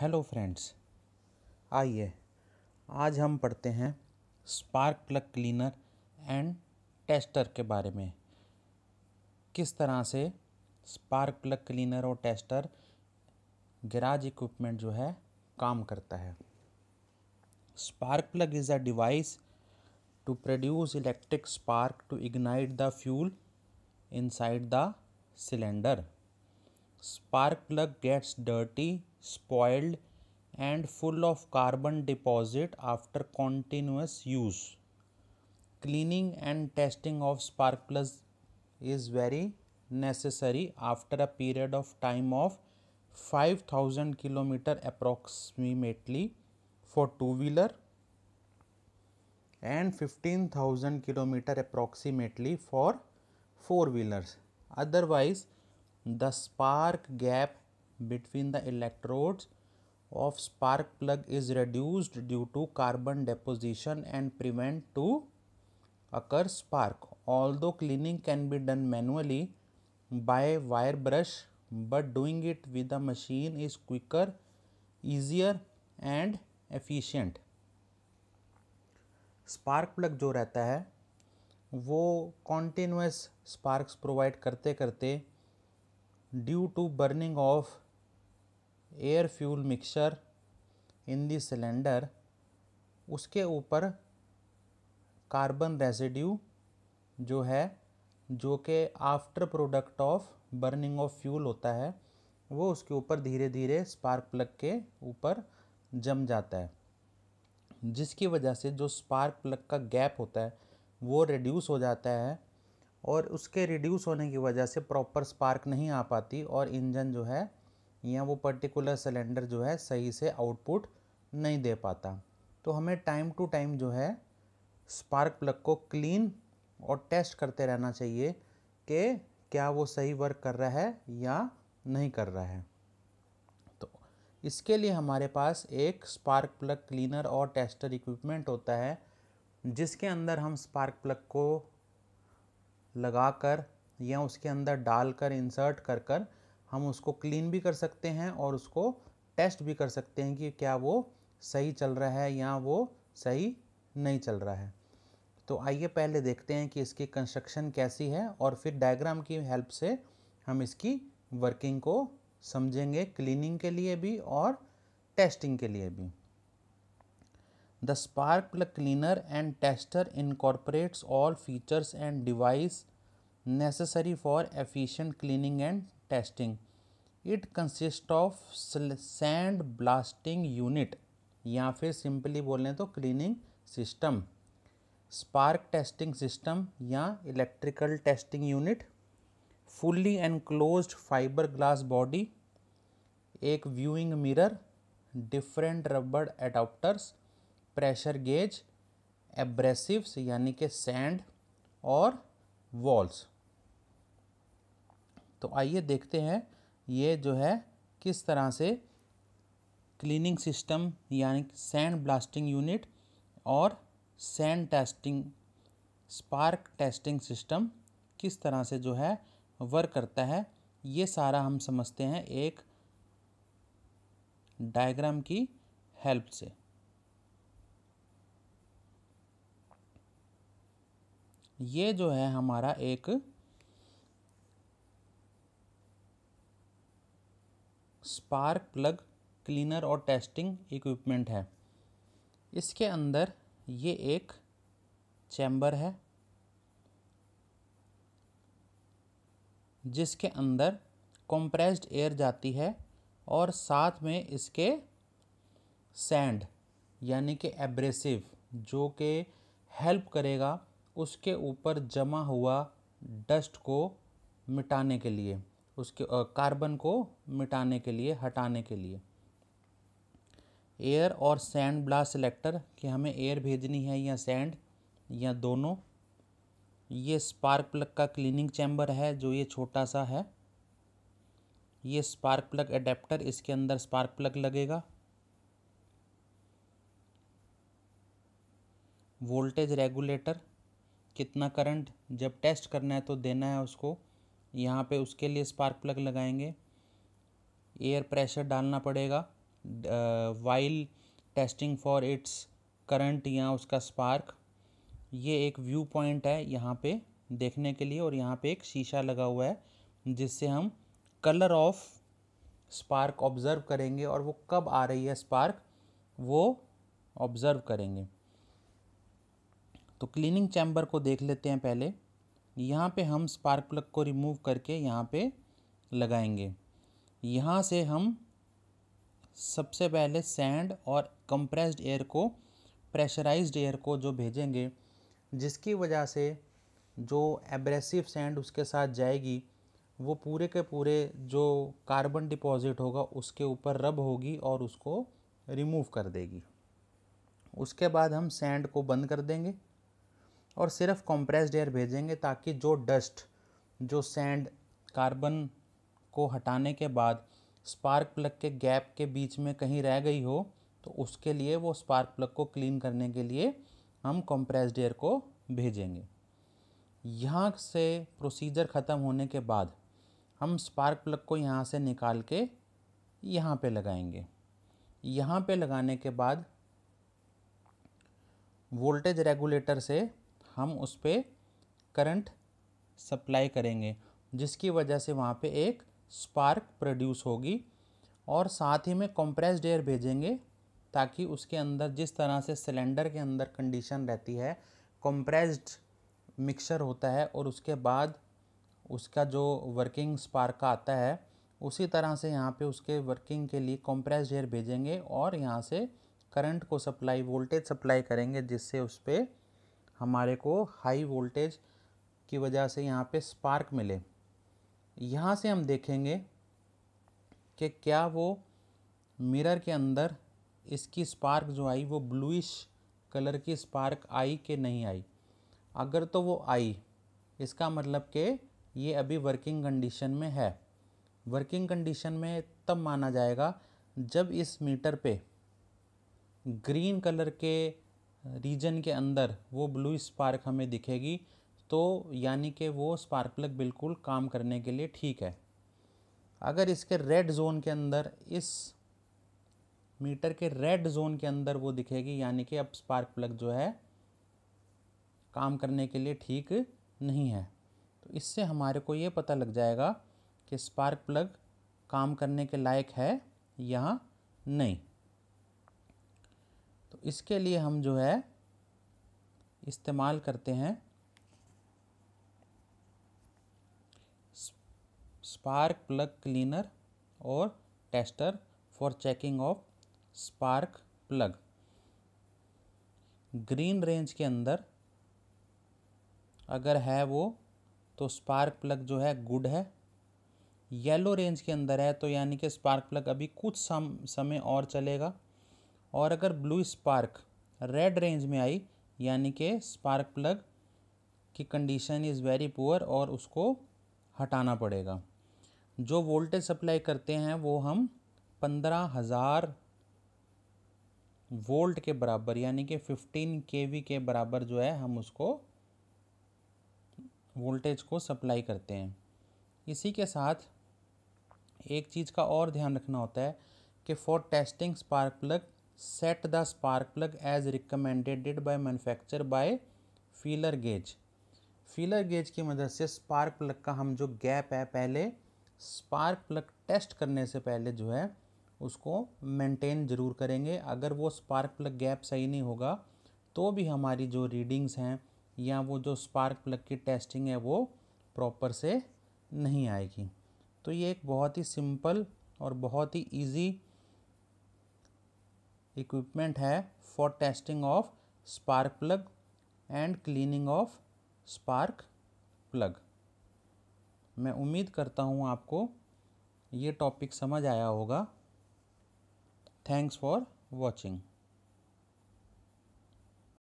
Hello friends आइए आज हम पढ़ते हैं spark plug cleaner and tester के बारे में किस तरह से स्पार्क प्लग क्लीनर और टेस्टर गैराज इक्विपमेंट जो है काम करता है spark plug is a device to produce electric spark to ignite the fuel inside the cylinder spark plug gets dirty spoiled and full of carbon deposit after continuous use. Cleaning and testing of spark plugs is very necessary after a period of time of 5000 kilometer approximately for two wheeler and 15000 kilometer approximately for four wheelers otherwise the spark gap between the electrodes of spark plug is reduced due to carbon deposition and prevent to occur spark. Although cleaning can be done manually by wire brush but doing it with a machine is quicker, easier and efficient. Spark plug जो रहता है वो continuous sparks provide करते करते due to burning of air fuel mixture in the cylinder उसके ऊपर carbon residue जो है जो कि after product of burning of fuel होता है वो उसके ऊपर धीरे धीरे स्पार्क प्लग के ऊपर जम जाता है जिसकी वजह से जो स्पार्क प्लग का गैप होता है वो रिड्यूस हो जाता है और उसके रिड्यूस होने की वजह से प्रॉपर स्पार्क नहीं आ पाती और इंजन जो है या वो पर्टिकुलर सिलेंडर जो है सही से आउटपुट नहीं दे पाता तो हमें टाइम टू टाइम जो है स्पार्क प्लग को क्लीन और टेस्ट करते रहना चाहिए कि क्या वो सही वर्क कर रहा है या नहीं कर रहा है तो इसके लिए हमारे पास एक स्पार्क प्लग क्लीनर और टेस्टर इक्विपमेंट होता है जिसके अंदर हम स्पार्क प्लग को लगाकर या उसके अंदर डालकर इंसर्ट कर कर हम उसको क्लीन भी कर सकते हैं और उसको टेस्ट भी कर सकते हैं कि क्या वो सही चल रहा है या वो सही नहीं चल रहा है तो आइए पहले देखते हैं कि इसकी कंस्ट्रक्शन कैसी है और फिर डायग्राम की हेल्प से हम इसकी वर्किंग को समझेंगे क्लीनिंग के लिए भी और टेस्टिंग के लिए भी the spark plug cleaner and tester incorporates all features and device necessary for efficient cleaning and testing it consist of sand blasting unit या फिर सिंपली बोल तो cleaning system spark testing system या electrical testing unit fully enclose fibre glass body एक viewing mirror different rubber adaptors pressure gauge abrasives यानी कि sand और walls तो आइए देखते हैं ये जो है किस तरह से क्लीनिंग सिस्टम यानी सैंड ब्लास्टिंग यूनिट और sand testing spark testing system किस तरह से जो है वर्क करता है ये सारा हम समझते हैं एक डायग्राम की हेल्प से ये जो है हमारा एक स्पार्क प्लग क्लीनर और टेस्टिंग इक्विपमेंट है इसके अंदर ये एक चैम्बर है जिसके अंदर कंप्रेस्ड एयर जाती है और साथ में इसके सैंड यानी कि एब्रेसिव जो कि हेल्प करेगा उसके ऊपर जमा हुआ डस्ट को मिटाने के लिए उसके कार्बन को मिटाने के लिए हटाने के लिए एयर और सैंड ब्लास्ट सिलेक्टर कि हमें एयर भेजनी है या सैंड या दोनों ये स्पार्क प्लग का क्लीनिंग चैम्बर है जो ये छोटा सा है ये स्पार्क प्लग अडेप्टर इसके अंदर स्पार्क प्लग लगेगा वोल्टेज रेगुलेटर कितना करंट जब टेस्ट करना है तो देना है उसको यहाँ पे उसके लिए स्पार्क प्लग लगाएंगे एयर प्रेशर डालना पड़ेगा while testing for its current या उसका स्पार्क ये एक व्यू पॉइंट है यहाँ पे देखने के लिए और यहाँ पे एक शीशा लगा हुआ है जिससे हम कलर ऑफ स्पार्क ऑब्ज़र्व करेंगे और वो कब आ रही है स्पार्क वो ऑब्ज़र्व करेंगे तो क्लीनिंग चैम्बर को देख लेते हैं पहले यहाँ पे हम स्पार्क प्लग को रिमूव करके यहाँ पे लगाएंगे यहाँ से हम सबसे पहले सैंड और कंप्रेस्ड एयर को प्रेशराइज्ड एयर को जो भेजेंगे जिसकी वजह से जो एब्रेसिव सैंड उसके साथ जाएगी वो पूरे के पूरे जो कार्बन डिपॉजिट होगा उसके ऊपर रब होगी और उसको रिमूव कर देगी उसके बाद हम सैंड को बंद कर देंगे और सिर्फ कंप्रेस्ड एयर भेजेंगे ताकि जो डस्ट जो सैंड कार्बन को हटाने के बाद स्पार्क प्लग के गैप के बीच में कहीं रह गई हो तो उसके लिए वो स्पार्क प्लग को क्लीन करने के लिए हम कंप्रेस्ड एयर को भेजेंगे यहाँ से प्रोसीजर ख़त्म होने के बाद हम स्पार्क प्लग को यहाँ से निकाल के यहाँ पे लगाएंगे यहाँ पे लगाने के बाद वोल्टेज रेगुलेटर से हम उस पर करंट सप्लाई करेंगे जिसकी वजह से वहाँ पे एक स्पार्क प्रोड्यूस होगी और साथ ही में कंप्रेस्ड एयर भेजेंगे ताकि उसके अंदर जिस तरह से सिलेंडर के अंदर कंडीशन रहती है कंप्रेस्ड मिक्सचर होता है और उसके बाद उसका जो वर्किंग स्पार्क आता है उसी तरह से यहाँ पे उसके वर्किंग के लिए कंप्रेस्ड एयर भेजेंगे और यहाँ से करंट को सप्लाई वोल्टेज सप्लाई करेंगे जिससे उस पर हमारे को हाई वोल्टेज की वजह से यहाँ पे स्पार्क मिले यहाँ से हम देखेंगे कि क्या वो मिरर के अंदर इसकी स्पार्क जो आई वो ब्लूइश कलर की स्पार्क आई कि नहीं आई अगर तो वो आई इसका मतलब कि ये अभी वर्किंग कंडीशन में है वर्किंग कंडीशन में तब माना जाएगा जब इस मीटर पे ग्रीन कलर के रीजन के अंदर वो ब्लू स्पार्क हमें दिखेगी तो यानी कि वो स्पार्क प्लग बिल्कुल काम करने के लिए ठीक है अगर इसके रेड जोन के अंदर इस मीटर के रेड जोन के अंदर वो दिखेगी यानी कि अब स्पार्क प्लग जो है काम करने के लिए ठीक नहीं है तो इससे हमारे को ये पता लग जाएगा कि स्पार्क प्लग काम करने के लायक है या नहीं इसके लिए हम जो है इस्तेमाल करते हैं स्पार्क प्लग क्लीनर और tester for checking of spark plug green range के अंदर अगर है वो तो स्पार्क प्लग जो है गुड है येलो रेंज के अंदर है तो यानी कि स्पार्क प्लग अभी कुछ सम समय और चलेगा और अगर ब्लू स्पार्क रेड रेंज में आई यानी कि स्पार्क प्लग की कंडीशन इज़ वेरी पुअर और उसको हटाना पड़ेगा जो वोल्टेज सप्लाई करते हैं वो हम पंद्रह हज़ार वोल्ट के बराबर यानी कि फ़िफ्टीन के वी के बराबर जो है हम उसको वोल्टेज को सप्लाई करते हैं इसी के साथ एक चीज़ का और ध्यान रखना होता है कि for testing spark plug set the spark plug as recommended by manufacturer by feeler gauge feeler gauge की मदद से स्पार्क प्लग का हम जो गैप है पहले स्पार्क प्लग टेस्ट करने से पहले जो है उसको मेंटेन ज़रूर करेंगे अगर वो स्पार्क प्लग गैप सही नहीं होगा तो भी हमारी जो रीडिंग्स हैं या वो जो स्पार्क प्लग की टेस्टिंग है वो प्रॉपर से नहीं आएगी तो ये एक बहुत ही सिंपल और बहुत ही ईजी इक्विपमेंट है for testing of spark plug and cleaning of spark plug मैं उम्मीद करता हूँ आपको ये टॉपिक समझ आया होगा थैंक्स फॉर वॉचिंग